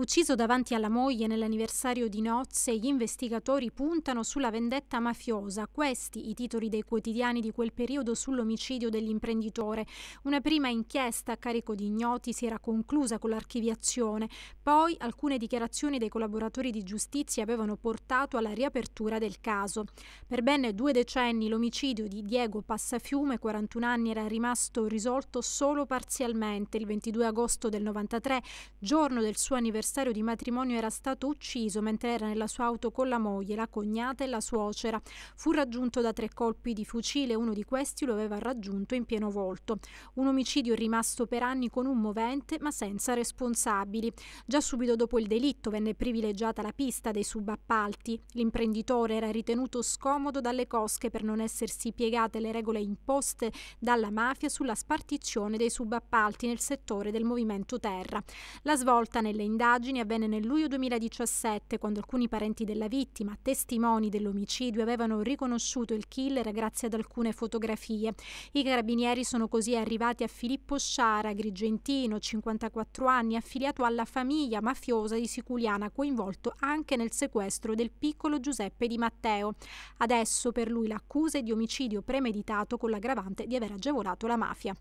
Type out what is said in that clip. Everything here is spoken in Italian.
Ucciso davanti alla moglie nell'anniversario di nozze, gli investigatori puntano sulla vendetta mafiosa, questi i titoli dei quotidiani di quel periodo sull'omicidio dell'imprenditore. Una prima inchiesta a carico di ignoti si era conclusa con l'archiviazione, poi alcune dichiarazioni dei collaboratori di giustizia avevano portato alla riapertura del caso. Per ben due decenni l'omicidio di Diego Passafiume, 41 anni, era rimasto risolto solo parzialmente. Il 22 agosto del 93, giorno del suo anniversario, commissario di matrimonio era stato ucciso mentre era nella sua auto con la moglie, la cognata e la suocera. Fu raggiunto da tre colpi di fucile, uno di questi lo aveva raggiunto in pieno volto. Un omicidio rimasto per anni con un movente ma senza responsabili. Già subito dopo il delitto venne privilegiata la pista dei subappalti. L'imprenditore era ritenuto scomodo dalle cosche per non essersi piegate le regole imposte dalla mafia sulla spartizione dei subappalti nel settore del movimento terra. La svolta nelle indagini indagini avvenne nel luglio 2017, quando alcuni parenti della vittima, testimoni dell'omicidio, avevano riconosciuto il killer grazie ad alcune fotografie. I carabinieri sono così arrivati a Filippo Sciara, agrigentino, 54 anni, affiliato alla famiglia mafiosa di Siculiana, coinvolto anche nel sequestro del piccolo Giuseppe Di Matteo. Adesso per lui l'accusa è di omicidio premeditato con l'aggravante di aver agevolato la mafia.